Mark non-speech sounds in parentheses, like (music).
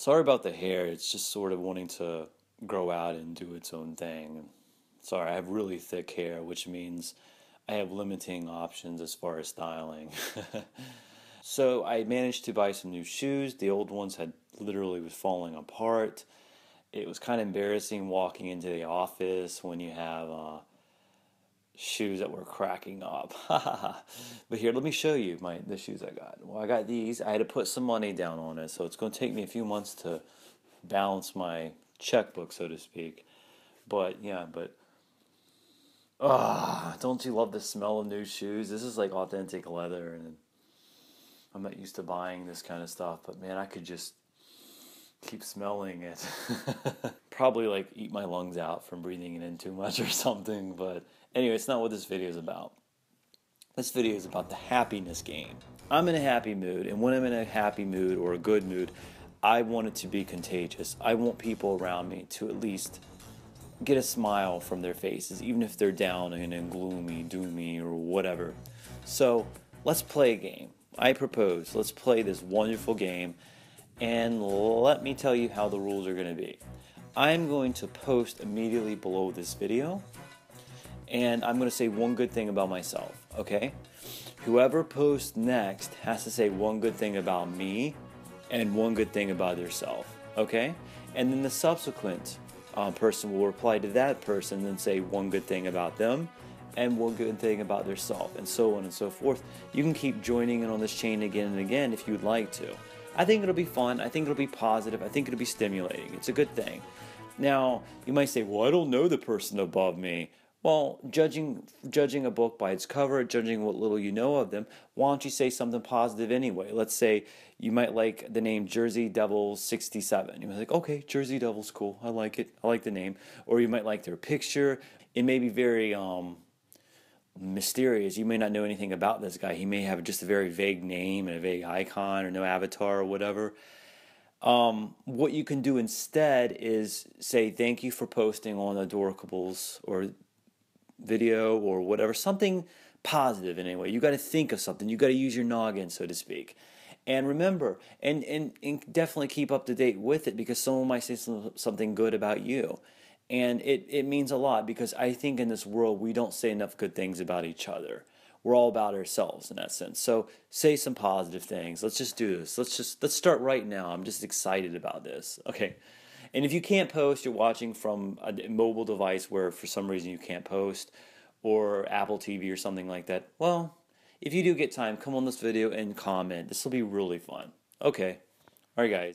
sorry about the hair. It's just sort of wanting to grow out and do its own thing. Sorry, I have really thick hair, which means I have limiting options as far as styling. (laughs) so I managed to buy some new shoes. The old ones had literally was falling apart. It was kind of embarrassing walking into the office when you have uh, shoes that were cracking up. (laughs) but here, let me show you my the shoes I got. Well, I got these. I had to put some money down on it, so it's going to take me a few months to balance my checkbook, so to speak. But yeah, but ah, don't you love the smell of new shoes? This is like authentic leather, and I'm not used to buying this kind of stuff. But man, I could just keep smelling it. (laughs) Probably like eat my lungs out from breathing it in too much or something, but anyway, it's not what this video is about. This video is about the happiness game. I'm in a happy mood, and when I'm in a happy mood or a good mood, I want it to be contagious. I want people around me to at least get a smile from their faces, even if they're down and, gloomy, doomy, or whatever. So let's play a game. I propose let's play this wonderful game and let me tell you how the rules are going to be. I'm going to post immediately below this video and I'm going to say one good thing about myself, okay? Whoever posts next has to say one good thing about me and one good thing about yourself, okay? And then the subsequent um, person will reply to that person and say one good thing about them and one good thing about their self, and so on and so forth. You can keep joining in on this chain again and again if you'd like to. I think it'll be fun. I think it'll be positive. I think it'll be stimulating. It's a good thing. Now, you might say, well, I don't know the person above me. Well, judging judging a book by its cover, judging what little you know of them, why don't you say something positive anyway? Let's say you might like the name Jersey Devil 67. You might like, okay, Jersey Devil's cool. I like it. I like the name. Or you might like their picture. It may be very um, mysterious. You may not know anything about this guy. He may have just a very vague name and a vague icon or no avatar or whatever. Um, what you can do instead is say thank you for posting on Adorables or video or whatever, something positive in any way. You got to think of something. You got to use your noggin, so to speak. And remember, and, and, and definitely keep up to date with it because someone might say some, something good about you. And it, it means a lot because I think in this world we don't say enough good things about each other. We're all about ourselves in that sense. So say some positive things. Let's just do this. Let's just let's start right now. I'm just excited about this. Okay. And if you can't post, you're watching from a mobile device where for some reason you can't post or Apple TV or something like that. Well, if you do get time, come on this video and comment. This will be really fun. Okay. All right guys.